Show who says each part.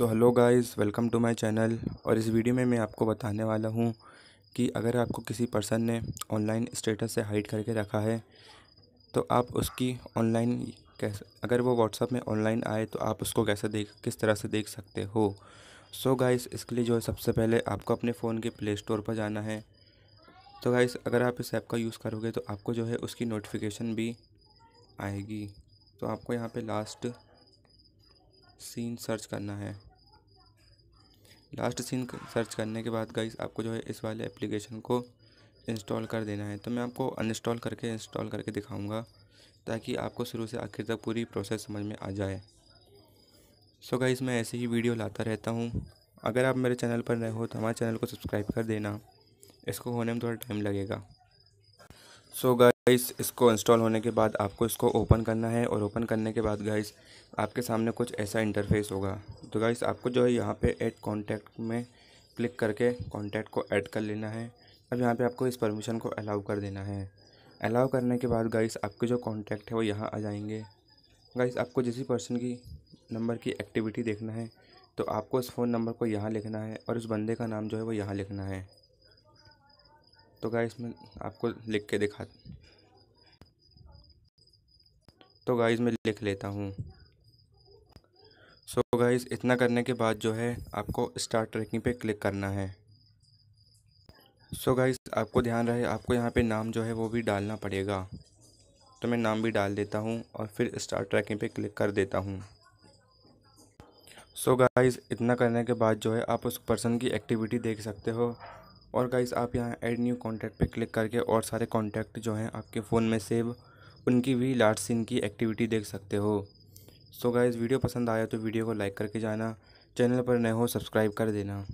Speaker 1: so hello guys welcome to my channel और इस video में मैं आपको बताने वाला हूँ कि अगर आपको किसी पर्सन ने ऑनलाइन स्टेटस से हाइड करके रखा है तो आप उसकी ऑनलाइन कैसे अगर वो व्हाट्सअप में ऑनलाइन आए तो आप उसको कैसे देख किस तरह से देख सकते हो सो so गाइस इसके लिए जो है सबसे पहले आपको अपने फ़ोन के प्ले स्टोर पर जाना है तो गाइस अगर आप इस ऐप का यूज़ करोगे तो आपको जो है उसकी नोटिफिकेशन भी आएगी तो आपको यहाँ पे लास्ट सीन सर्च करना है लास्ट सीन सर्च करने के बाद गाइस आपको जो है इस वाले एप्लीकेशन को इंस्टॉल कर देना है तो मैं आपको अनइंस्टॉल करके इंस्टॉल करके दिखाऊंगा ताकि आपको शुरू से आखिर तक पूरी प्रोसेस समझ में आ जाए सो so गाइस मैं ऐसे ही वीडियो लाता रहता हूँ अगर आप मेरे चैनल पर नए हो तो हमारे चैनल को सब्सक्राइब कर देना इसको होने में थोड़ा टाइम लगेगा सो so गाइस इसको इंस्टॉल होने के बाद आपको इसको ओपन करना है और ओपन करने के बाद गाइस आपके सामने कुछ ऐसा इंटरफेस होगा तो गाइस आपको जो है यहाँ पे ऐड कॉन्टैक्ट में क्लिक करके कॉन्टैक्ट को ऐड कर लेना है अब यहाँ पे आपको इस परमिशन को अलाउ कर देना है अलाउ करने के बाद गाइस आपके जो कॉन्टैक्ट है वो यहाँ आ जाएंगे गाइस आपको जिस पर्सन की नंबर की एक्टिविटी देखना है तो आपको इस फ़ोन नंबर को यहाँ लिखना है और उस बंदे का नाम जो है वो यहाँ लिखना है तो गाइस मैं आपको लिख के दिखा तो गाइस मैं लिख लेता हूँ सो गाइस इतना करने के बाद जो है आपको स्टार्ट ट्रैकिंग पे क्लिक करना है सो so गाइस आपको ध्यान रहे आपको यहाँ पे नाम जो है वो भी डालना पड़ेगा तो मैं नाम भी डाल देता हूँ और फिर स्टार्ट ट्रैकिंग पे क्लिक कर देता हूँ सो गाइज गाइस इतना करने के बाद जो है आप उस पर्सन की एक्टिविटी देख सकते हो और गाइस आप यहाँ ऐड न्यू कॉन्टैक्ट पे क्लिक करके और सारे कॉन्टैक्ट जो हैं आपके फ़ोन में सेव उनकी भी लास्ट सीन की एक्टिविटी देख सकते हो सो so गाइस वीडियो पसंद आया तो वीडियो को लाइक करके जाना चैनल पर नए हो सब्सक्राइब कर देना